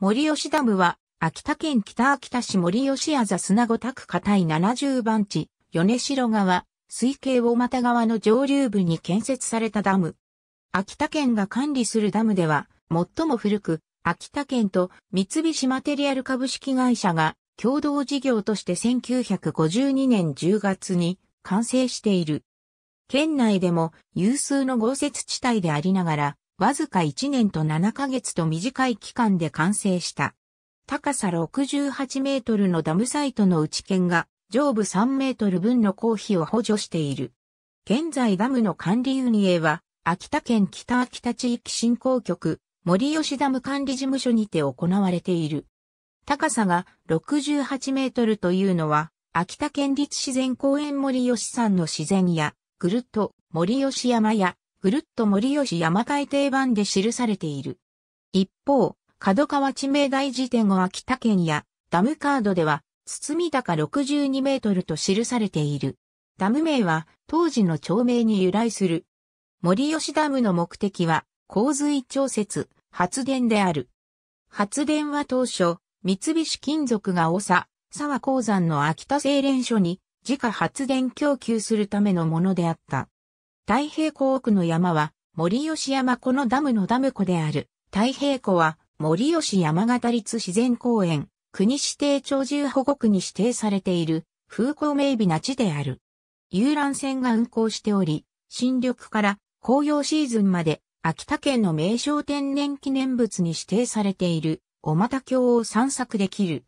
森吉ダムは、秋田県北秋田市森吉あざ砂子宅下対70番地、米城川、水系大股川の上流部に建設されたダム。秋田県が管理するダムでは、最も古く、秋田県と三菱マテリアル株式会社が共同事業として1952年10月に完成している。県内でも有数の豪雪地帯でありながら、わずか1年と7ヶ月と短い期間で完成した。高さ68メートルのダムサイトの内県が上部3メートル分の公費を補助している。現在ダムの管理運営は秋田県北秋田地域振興局森吉ダム管理事務所にて行われている。高さが68メートルというのは秋田県立自然公園森吉山の自然やぐるっと森吉山やぐるっと森吉山海定番で記されている。一方、角川地名大辞典を秋田県やダムカードでは、堤高62メートルと記されている。ダム名は当時の町名に由来する。森吉ダムの目的は洪水調節、発電である。発電は当初、三菱金属が長佐、沢鉱山の秋田製錬所に自家発電供給するためのものであった。太平湖奥の山は森吉山湖のダムのダム湖である。太平湖は森吉山形立自然公園、国指定鳥獣保護区に指定されている風光明媚な地である。遊覧船が運航しており、新緑から紅葉シーズンまで秋田県の名勝天然記念物に指定されている小又峡を散策できる。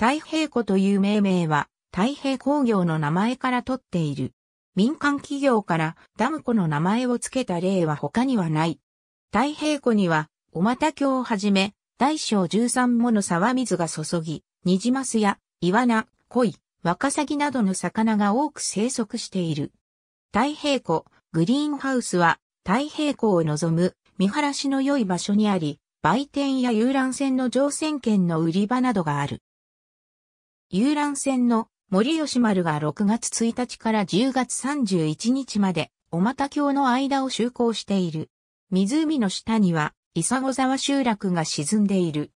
太平湖という命名は太平工業の名前から取っている。民間企業からダム湖の名前を付けた例は他にはない。太平湖には、小又橋をはじめ、大小13もの沢水が注ぎ、ニジマスやイワナ、コイ、ワカサギなどの魚が多く生息している。太平湖、グリーンハウスは、太平湖を望む見晴らしの良い場所にあり、売店や遊覧船の乗船券の売り場などがある。遊覧船の森吉丸が6月1日から10月31日まで、小又橋の間を就航している。湖の下には、伊佐子沢集落が沈んでいる。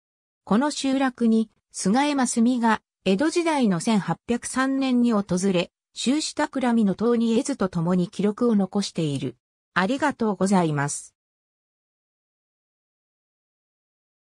この集落に、菅江真澄が、江戸時代の1803年に訪れ、修士たくらみの塔に絵図と共に記録を残している。ありがとうございます。